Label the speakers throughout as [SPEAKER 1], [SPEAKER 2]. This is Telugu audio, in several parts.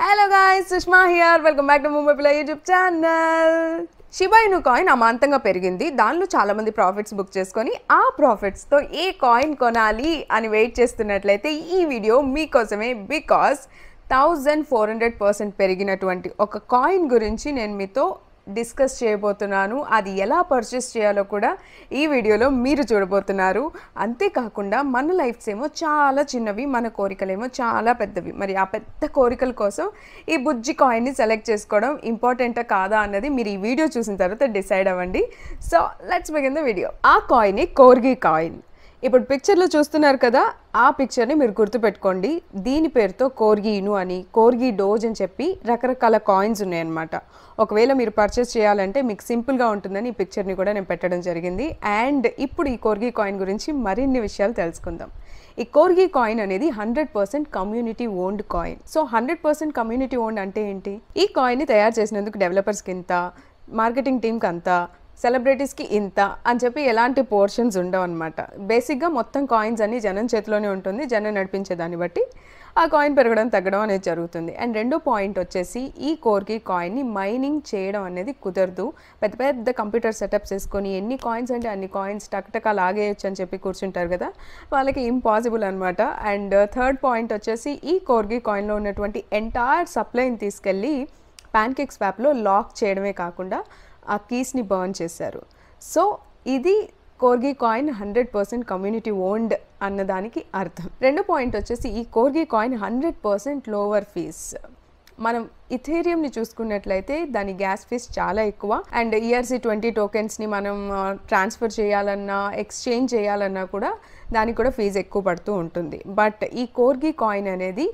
[SPEAKER 1] hello guy Sushma here welcome back to Mumbai పిల్ల యూట్యూబ్ ఛానల్ షిబాయిను కాయిన్ అమాంతంగా పెరిగింది దానిలో చాలామంది ప్రాఫిట్స్ బుక్ చేసుకొని ఆ ప్రాఫిట్స్తో ఏ కాయిన్ కొనాలి అని వెయిట్ చేస్తున్నట్లయితే ఈ వీడియో మీకోసమే because thousand four hundred percent పెరిగినటువంటి ఒక కాయిన్ గురించి నేను మీతో డిస్కస్ చేయబోతున్నాను అది ఎలా పర్చేస్ చేయాలో కూడా ఈ వీడియోలో మీరు చూడబోతున్నారు అంతేకాకుండా మన లైఫ్స్ ఏమో చాలా చిన్నవి మన కోరికలేమో చాలా పెద్దవి మరి ఆ పెద్ద కోరికల కోసం ఈ బుజ్జి కాయిన్ని సెలెక్ట్ చేసుకోవడం ఇంపార్టెంటా కాదా అన్నది మీరు ఈ వీడియో చూసిన తర్వాత డిసైడ్ అవ్వండి so let's begin the video ఆ కాయిన్ కోర్గి కాయిన్ ఇప్పుడు పిక్చర్లో చూస్తున్నారు కదా ఆ పిక్చర్ని మీరు గుర్తుపెట్టుకోండి దీని పేరుతో కోర్గీను అని కోర్గి డోజ్ అని చెప్పి రకరకాల కాయిన్స్ ఉన్నాయన్నమాట ఒకవేళ మీరు పర్చేస్ చేయాలంటే మీకు సింపుల్గా ఉంటుందని ఈ పిక్చర్ని కూడా నేను పెట్టడం జరిగింది అండ్ ఇప్పుడు ఈ కోర్గీ కాయిన్ గురించి మరిన్ని విషయాలు తెలుసుకుందాం ఈ కోర్గి కాయిన్ అనేది hundred percent community owned coin so hundred percent community owned అంటే ఏంటి ఈ కాయిన్ని తయారు చేసినందుకు డెవలపర్స్కి ఎంత మార్కెటింగ్ టీమ్కి అంతా సెలబ్రిటీస్కి ఇంత అని చెప్పి ఎలాంటి పోర్షన్స్ ఉండవు అనమాట బేసిక్గా మొత్తం కాయిన్స్ అన్ని జనం చేతిలోనే ఉంటుంది జనం నడిపించే దాన్ని బట్టి ఆ కాయిన్ పెరగడం తగ్గడం అనేది జరుగుతుంది అండ్ రెండో పాయింట్ వచ్చేసి ఈ కోర్కి కాయిన్ని మైనింగ్ చేయడం అనేది కుదరదు పెద్ద పెద్ద కంప్యూటర్ సెటప్స్ వేసుకొని ఎన్ని కాయిన్స్ అంటే అన్ని కాయిన్స్ టక్టకా లాగేయచ్చు అని చెప్పి కూర్చుంటారు కదా వాళ్ళకి ఇంపాసిబుల్ అనమాట అండ్ థర్డ్ పాయింట్ వచ్చేసి ఈ కోర్గి కాయిన్లో ఉన్నటువంటి ఎంటైర్ సప్లైని తీసుకెళ్ళి ప్యాన్కేక్ స్వాప్లో లాక్ చేయడమే కాకుండా ఆ కీస్ని బర్న్ చేశారు సో ఇది corgi coin hundred percent community owned అన్నదానికి అర్థం రెండో పాయింట్ వచ్చేసి ఈ corgi coin hundred percent lower fees మనం ఇథేరియంని చూసుకున్నట్లయితే దాని గ్యాస్ ఫీజ్ చాలా ఎక్కువ అండ్ ఈఆర్సీ ట్వంటీ టోకెన్స్ని మనం ట్రాన్స్ఫర్ చేయాలన్నా ఎక్స్చేంజ్ చేయాలన్నా కూడా దానికి కూడా ఫీజు ఎక్కువ పడుతూ ఉంటుంది బట్ ఈ కోర్గి కాయిన్ అనేది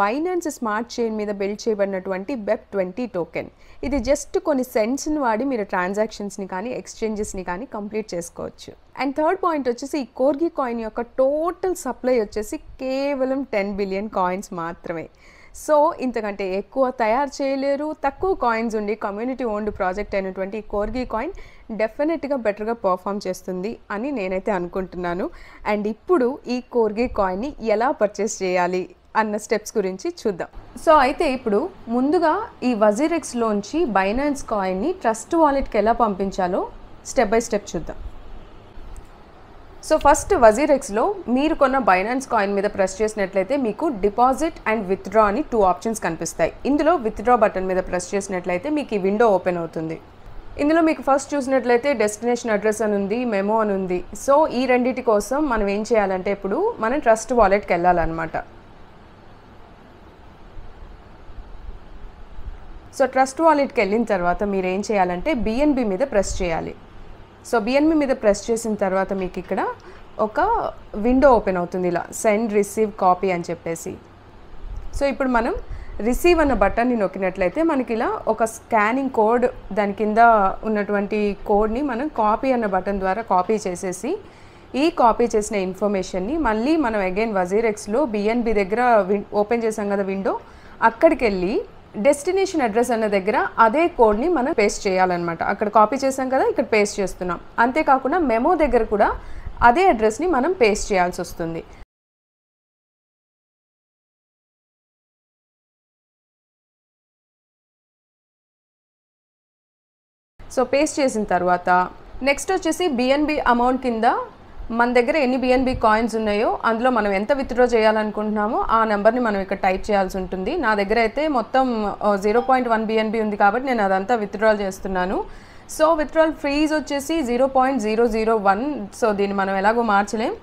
[SPEAKER 1] బైనాన్స్ స్మార్ట్ చైన్ మీద బిల్డ్ చేయబడినటువంటి బెప్ ట్వంటీ టోకెన్ ఇది జస్ట్ కొన్ని సెంట్స్ని వాడి మీరు ట్రాన్సాక్షన్స్ని కానీ ఎక్స్చేంజెస్ని కానీ కంప్లీట్ చేసుకోవచ్చు అండ్ థర్డ్ పాయింట్ వచ్చేసి ఈ కోర్గి కాయిన్ యొక్క టోటల్ సప్లై వచ్చేసి కేవలం టెన్ బిలియన్ కాయిన్స్ మాత్రమే సో ఇంతకంటే ఎక్కువ తయారు చేయలేరు తక్కువ కాయిన్స్ ఉండి కమ్యూనిటీ ఓన్డ్ ప్రాజెక్ట్ అయినటువంటి కోర్గి కాయిన్ డెఫినెట్గా బెటర్గా పర్ఫామ్ చేస్తుంది అని నేనైతే అనుకుంటున్నాను అండ్ ఇప్పుడు ఈ కోర్గి కాయిన్ని ఎలా పర్చేస్ చేయాలి అన్న స్టెప్స్ గురించి చూద్దాం సో అయితే ఇప్పుడు ముందుగా ఈ వజీరెక్స్లోంచి బైనాన్స్ కాయిన్ని ట్రస్ట్ వాలెట్కి ఎలా పంపించాలో స్టెప్ బై స్టెప్ చూద్దాం సో ఫస్ట్ వజీరెక్స్లో మీరు కొన్న బైనాన్స్ కాయిన్ మీద ప్రెస్ చేసినట్లయితే మీకు డిపాజిట్ అండ్ విత్డ్రా అని టూ ఆప్షన్స్ కనిపిస్తాయి ఇందులో విత్డ్రా బటన్ మీద ప్రెస్ చేసినట్లయితే మీకు ఈ విండో ఓపెన్ అవుతుంది ఇందులో మీకు ఫస్ట్ చూసినట్లయితే డెస్టినేషన్ అడ్రస్ అని ఉంది మెమో అని ఉంది సో ఈ రెండింటి కోసం మనం ఏం చేయాలంటే ఇప్పుడు మనం ట్రస్ట్ వాలెట్కి వెళ్ళాలన్నమాట సో ట్రస్ట్ వాలెట్కి వెళ్ళిన తర్వాత మీరు ఏం చేయాలంటే బిఎన్బి మీద ప్రెస్ చేయాలి సో బిఎన్బి మీద ప్రెస్ చేసిన తర్వాత మీకు ఇక్కడ ఒక విండో ఓపెన్ అవుతుంది ఇలా సెండ్ రిసీవ్ కాపీ అని చెప్పేసి సో ఇప్పుడు మనం రిసీవ్ అన్న బటన్ని నొక్కినట్లయితే మనకి ఇలా ఒక స్కానింగ్ కోడ్ దాని కింద ఉన్నటువంటి కోడ్ని మనం కాపీ అన్న బటన్ ద్వారా కాపీ చేసేసి ఈ కాపీ చేసిన ఇన్ఫర్మేషన్ని మళ్ళీ మనం అగైన్ వజీరెక్స్లో బిఎన్బి దగ్గర ఓపెన్ చేసాం కదా విండో అక్కడికి వెళ్ళి డెస్టినేషన్ అడ్రస్ అన్న దగ్గర అదే కోడ్ని మనం పేస్ట్ చేయాలన్నమాట అక్కడ కాపీ చేసాం కదా ఇక్కడ పేస్ట్ చేస్తున్నాం అంతేకాకుండా మెమో దగ్గర కూడా అదే అడ్రస్ని మనం పేస్ట్ చేయాల్సి వస్తుంది సో పేస్ట్ చేసిన తర్వాత నెక్స్ట్ వచ్చేసి బిఎన్బి అమౌంట్ కింద మన దగ్గర ఎన్ని బిఎన్బి కాయిన్స్ ఉన్నాయో అందులో మనం ఎంత విత్డ్రా చేయాలనుకుంటున్నామో ఆ నెంబర్ని మనం ఇక్కడ టైప్ చేయాల్సి ఉంటుంది నా దగ్గర అయితే మొత్తం జీరో పాయింట్ వన్ బిఎన్బి ఉంది కాబట్టి నేను అదంతా విత్డ్రాల్ చేస్తున్నాను సో విత్డ్రాల్ ఫీజ్ వచ్చేసి zero point zero zero one so దీన్ని మనం ఎలాగో మార్చలేం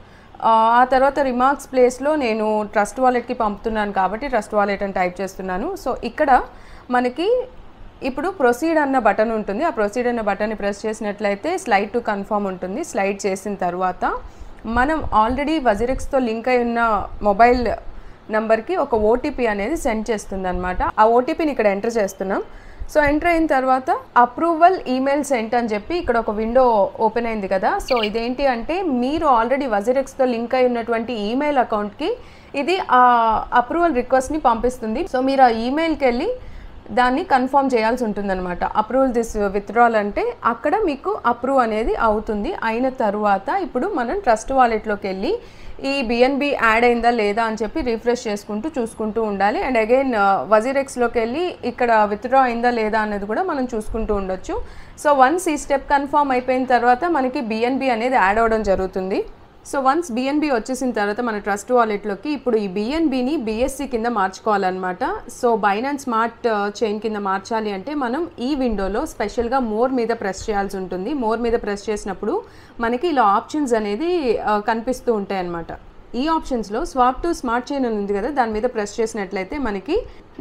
[SPEAKER 1] ఆ తర్వాత రిమార్క్స్ ప్లేస్లో నేను ట్రస్ట్ వాలెట్కి పంపుతున్నాను కాబట్టి ట్రస్ట్ వాలెట్ అని టైప్ చేస్తున్నాను సో ఇక్కడ మనకి ఇప్పుడు ప్రొసీడ్ అన్న బటన్ ఉంటుంది ఆ ప్రొసీడ్ అన్న బటన్ని ప్రెస్ చేసినట్లయితే స్లైడ్ టు కన్ఫర్మ్ ఉంటుంది స్లైడ్ చేసిన తర్వాత మనం ఆల్రెడీ వజిరెక్స్తో లింక్ అయి ఉన్న మొబైల్ నెంబర్కి ఒక ఓటీపీ అనేది సెండ్ చేస్తుంది అనమాట ఆ ఓటీపీని ఇక్కడ ఎంటర్ చేస్తున్నాం సో ఎంటర్ అయిన తర్వాత అప్రూవల్ ఈమెయిల్ సెంట్ అని చెప్పి ఇక్కడ ఒక విండో ఓపెన్ అయింది కదా సో ఇదేంటి అంటే మీరు ఆల్రెడీ వజిరెక్స్తో లింక్ అయి ఉన్నటువంటి ఈమెయిల్ అకౌంట్కి ఇది ఆ అప్రూవల్ రిక్వెస్ట్ని పంపిస్తుంది సో మీరు ఆ ఈమెయిల్కి వెళ్ళి దాన్ని కన్ఫర్మ్ చేయాల్సి ఉంటుందన్నమాట అప్రూవల్ దిస్ విత్డ్రాల్ అంటే అక్కడ మీకు అప్రూవ్ అనేది అవుతుంది అయిన తర్వాత ఇప్పుడు మనం ట్రస్ట్ వాలెట్లోకి వెళ్ళి ఈ బిఎన్బి యాడ్ అయిందా లేదా అని చెప్పి రిఫ్రెష్ చేసుకుంటూ చూసుకుంటూ ఉండాలి అండ్ అగైన్ వజీరెక్స్లోకి వెళ్ళి ఇక్కడ విత్డ్రా అయిందా లేదా అనేది కూడా మనం చూసుకుంటూ ఉండొచ్చు సో వన్స్ ఈ స్టెప్ కన్ఫామ్ అయిపోయిన తర్వాత మనకి బిఎన్బి అనేది యాడ్ అవ్వడం జరుగుతుంది సో వన్స్ బిఎన్బి వచ్చేసిన తర్వాత మన ట్రస్ట్ వాలెట్లోకి ఇప్పుడు ఈ బిఎన్బిని బిఎస్సి కింద మార్చుకోవాలన్నమాట సో బైనాన్స్ స్మార్ట్ చైన్ కింద మార్చాలి అంటే మనం ఈ విండోలో స్పెషల్గా మోర్ మీద ప్రెస్ చేయాల్సి ఉంటుంది మోర్ మీద ప్రెస్ చేసినప్పుడు మనకి ఇలా ఆప్షన్స్ అనేది uh, కనిపిస్తూ ఉంటాయన్నమాట ఈ ఆప్షన్స్లో స్వాప్ టు స్మార్ట్ చైన్ అని ఉంది కదా దాని మీద ప్రెస్ చేసినట్లయితే మనకి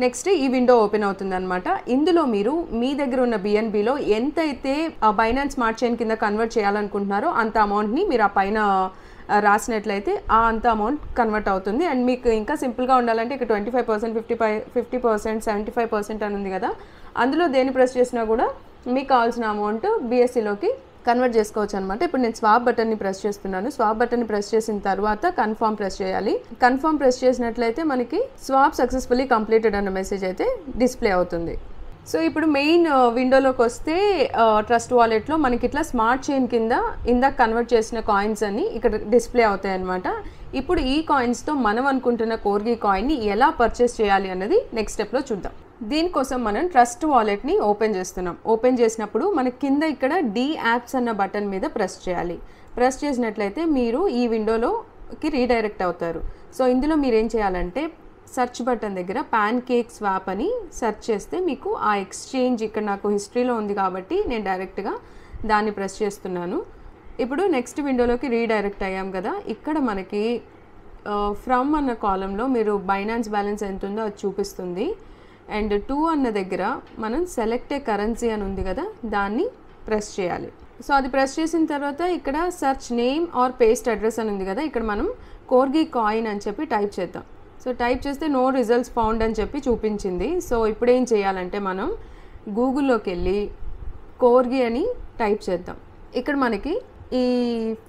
[SPEAKER 1] నెక్స్ట్ ఈ విండో ఓపెన్ అనమాట ఇందులో మీరు మీ దగ్గర ఉన్న బిఎన్బిలో ఎంతైతే బైనాన్స్ స్మార్ట్ చైన్ కింద కన్వర్ట్ చేయాలనుకుంటున్నారో అంత అమౌంట్ని మీరు ఆ పైన రాసినట్లయితే ఆ అంత అమౌంట్ కన్వర్ట్ అవుతుంది అండ్ మీకు ఇంకా సింపుల్గా ఉండాలంటే ఇక twenty five percent fifty five fifty percent seventy five percent అని ఉంది కదా అందులో దేని ప్రెస్ చేసినా కూడా మీకు కావాల్సిన అమౌంట్ బీఎస్సీలోకి కన్వర్ట్ చేసుకోవచ్చు అనమాట ఇప్పుడు నేను స్వాప్ బటన్ని ప్రెస్ చేస్తున్నాను స్వాప్ బటన్ని ప్రెస్ చేసిన తర్వాత కన్ఫర్మ్ ప్రెస్ చేయాలి కన్ఫర్మ్ ప్రెస్ చేసినట్లయితే మనకి స్వాప్ సక్సెస్ఫుల్లీ కంప్లీటెడ్ అన్న మెసేజ్ అయితే డిస్ప్లే అవుతుంది సో ఇప్పుడు మెయిన్ విండోలోకి uh, వస్తే ట్రస్ట్ uh, వాలెట్లో మనకి ఇట్లా స్మార్ట్ చైన్ కింద ఇందాక కన్వర్ట్ చేసిన కాయిన్స్ అన్ని ఇక్కడ డిస్ప్లే అవుతాయి అనమాట ఇప్పుడు ఈ కాయిన్స్తో మనం అనుకుంటున్న కోర్గీ కాయిన్ని ఎలా పర్చేస్ చేయాలి అన్నది నెక్స్ట్ స్టెప్లో చూద్దాం దీనికోసం మనం ట్రస్ట్ వాలెట్ని ఓపెన్ చేస్తున్నాం ఓపెన్ చేసినప్పుడు మన కింద ఇక్కడ డీ యాప్స్ అన్న బటన్ మీద ప్రెస్ చేయాలి ప్రెస్ చేసినట్లయితే మీరు ఈ విండోలోకి రీడైరెక్ట్ అవుతారు సో ఇందులో మీరు ఏం చేయాలంటే సెర్చ్ బటన్ దగ్గర ప్యాన్ కేక్ స్వాప్ అని సెర్చ్ చేస్తే మీకు ఆ ఎక్స్చేంజ్ ఇక్కడ నాకు హిస్టరీలో ఉంది కాబట్టి నేను డైరెక్ట్గా దాన్ని ప్రెస్ చేస్తున్నాను ఇప్పుడు నెక్స్ట్ విండోలోకి రీడైరెక్ట్ అయ్యాం కదా ఇక్కడ మనకి ఫ్రమ్ అన్న కాలంలో మీరు బైనాన్స్ బ్యాలెన్స్ ఎంత ఉందో అది చూపిస్తుంది అండ్ టూ అన్న దగ్గర మనం సెలెక్ట్ కరెన్సీ అని ఉంది కదా దాన్ని ప్రెస్ చేయాలి సో అది ప్రెస్ చేసిన తర్వాత ఇక్కడ search name or paste address అని ఉంది కదా ఇక్కడ మనం కోర్గి కాయిన్ అని చెప్పి టైప్ చేద్దాం సో టైప్ చేస్తే నో రిజల్ట్స్ ఫౌండ్ అని చెప్పి చూపించింది సో ఇప్పుడు ఏం చేయాలంటే మనం గూగుల్లోకి వెళ్ళి కోర్గి అని టైప్ చేద్దాం ఇక్కడ మనకి ఈ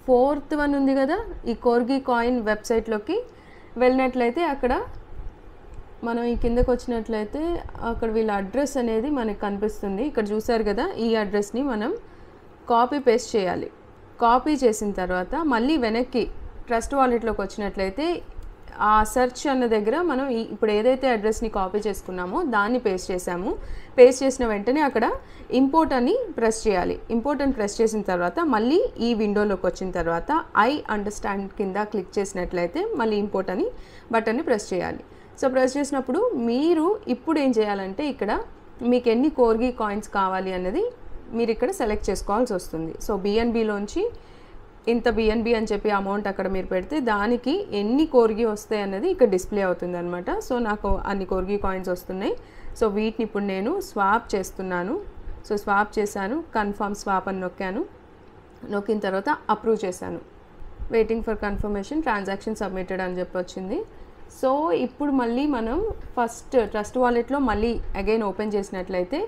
[SPEAKER 1] ఫోర్త్ వన్ ఉంది కదా ఈ కోర్గి కాయిన్ వెబ్సైట్లోకి వెళ్ళినట్లయితే అక్కడ మనం ఈ కిందకు వచ్చినట్లయితే అక్కడ వీళ్ళ అడ్రస్ అనేది మనకు కనిపిస్తుంది ఇక్కడ చూసారు కదా ఈ అడ్రస్ని మనం కాపీ పేస్ట్ చేయాలి కాపీ చేసిన తర్వాత మళ్ళీ వెనక్కి ట్రస్ట్ వాలెట్లోకి వచ్చినట్లయితే ఆ సెర్చ్ అన్న దగ్గర మనం ఇప్పుడు ఏదైతే అడ్రస్ని కాపీ చేసుకున్నామో దాన్ని పేస్ట్ చేసాము పేస్ట్ చేసిన వెంటనే అక్కడ ఇంపోర్ట్ అని ప్రెస్ చేయాలి ఇంపోర్ట్ అని ప్రెస్ చేసిన తర్వాత మళ్ళీ ఈ విండోలోకి వచ్చిన తర్వాత ఐ అండర్స్టాండ్ కింద క్లిక్ చేసినట్లయితే మళ్ళీ ఇంపోర్ట్ అని బటన్ని ప్రెస్ చేయాలి సో ప్రెస్ చేసినప్పుడు మీరు ఇప్పుడు ఏం చేయాలంటే ఇక్కడ మీకు ఎన్ని కోర్గి కాయిన్స్ కావాలి అన్నది మీరు ఇక్కడ సెలెక్ట్ చేసుకోవాల్సి వస్తుంది సో బిఎన్బిలోంచి ఇంత బిఎన్బి అని చెప్పి అమౌంట్ అక్కడ మీరు పెడితే దానికి ఎన్ని కోరిగి వస్తాయి అనేది ఇక్కడ డిస్ప్లే అవుతుంది అనమాట సో నాకు అన్ని కోరిగి కాయిన్స్ వస్తున్నాయి సో వీటిని ఇప్పుడు నేను స్వాప్ చేస్తున్నాను సో స్వాప్ చేశాను కన్ఫర్మ్ స్వాప్ అని నొక్కాను నొక్కిన తర్వాత అప్రూవ్ చేశాను waiting for confirmation transaction submitted అని చెప్పి వచ్చింది సో ఇప్పుడు మళ్ళీ మనం ఫస్ట్ ట్రస్ట్ వాలెట్లో మళ్ళీ అగైన్ ఓపెన్ చేసినట్లయితే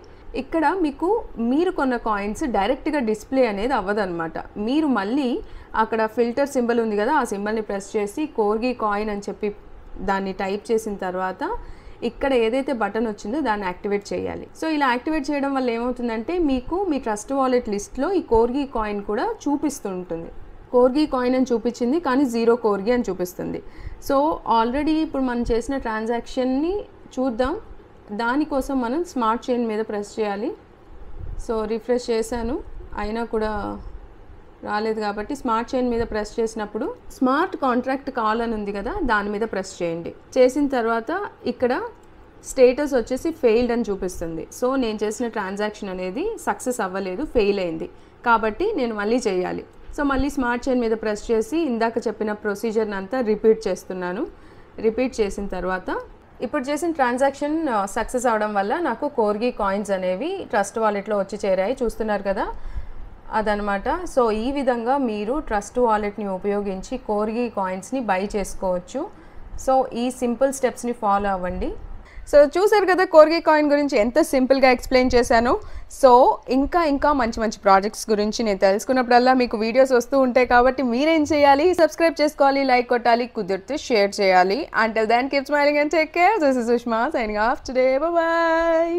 [SPEAKER 1] ఇక్కడ మీకు మీరు కొన్న కాయిన్స్ డైరెక్ట్గా డిస్ప్లే అనేది అవ్వదనమాట మీరు మళ్ళీ అక్కడ ఫిల్టర్ సింబల్ ఉంది కదా ఆ సింబల్ని ప్రెస్ చేసి కోర్గి కాయిన్ అని చెప్పి దాన్ని టైప్ చేసిన తర్వాత ఇక్కడ ఏదైతే బటన్ వచ్చిందో దాన్ని యాక్టివేట్ చేయాలి సో ఇలా యాక్టివేట్ చేయడం వల్ల ఏమవుతుందంటే మీకు మీ ట్రస్ట్ వాలెట్ లిస్ట్లో ఈ కోర్గి కాయిన్ కూడా చూపిస్తూ ఉంటుంది కోర్గి కాయిన్ అని చూపించింది కానీ జీరో కోర్గి అని చూపిస్తుంది సో ఆల్రెడీ ఇప్పుడు మనం చేసిన ట్రాన్సాక్షన్ని చూద్దాం దానికోసం మనం స్మార్ట్ చైన్ మీద ప్రెస్ చేయాలి సో రిఫ్రెష్ చేశాను అయినా కూడా రాలేదు కాబట్టి స్మార్ట్ చైన్ మీద ప్రెస్ చేసినప్పుడు స్మార్ట్ కాంట్రాక్ట్ కాల్ అని ఉంది కదా దాని మీద ప్రెస్ చేయండి చేసిన తర్వాత ఇక్కడ స్టేటస్ వచ్చేసి ఫెయిల్డ్ అని చూపిస్తుంది సో నేను చేసిన ట్రాన్సాక్షన్ అనేది సక్సెస్ అవ్వలేదు ఫెయిల్ అయింది కాబట్టి నేను మళ్ళీ చేయాలి సో మళ్ళీ స్మార్ట్ చైన్ మీద ప్రెస్ చేసి ఇందాక చెప్పిన ప్రొసీజర్ని అంతా రిపీట్ చేస్తున్నాను రిపీట్ చేసిన తర్వాత ఇప్పుడు చేసిన ట్రాన్సాక్షన్ సక్సెస్ అవడం వల్ల నాకు కోర్గి కాయిన్స్ అనేవి ట్రస్ట్ వాలెట్లో వచ్చి చేరాయి చూస్తున్నారు కదా అదనమాట సో ఈ విధంగా మీరు ట్రస్ట్ వాలెట్ని ఉపయోగించి కోర్గి కాయిన్స్ని బై చేసుకోవచ్చు సో ఈ సింపుల్ స్టెప్స్ని ఫాలో అవ్వండి సో చూసారు కదా కోర్గే కాయిన్ గురించి ఎంత సింపుల్గా ఎక్స్ప్లెయిన్ చేశాను సో ఇంకా ఇంకా మంచి మంచి ప్రాజెక్ట్స్ గురించి నేను తెలుసుకున్నప్పుడల్లా మీకు వీడియోస్ వస్తూ ఉంటాయి కాబట్టి మీరేం చేయాలి సబ్స్క్రైబ్ చేసుకోవాలి లైక్ కొట్టాలి కుదిరితే షేర్ చేయాలి and then keep smiling and take care this is Sushma signing off today bye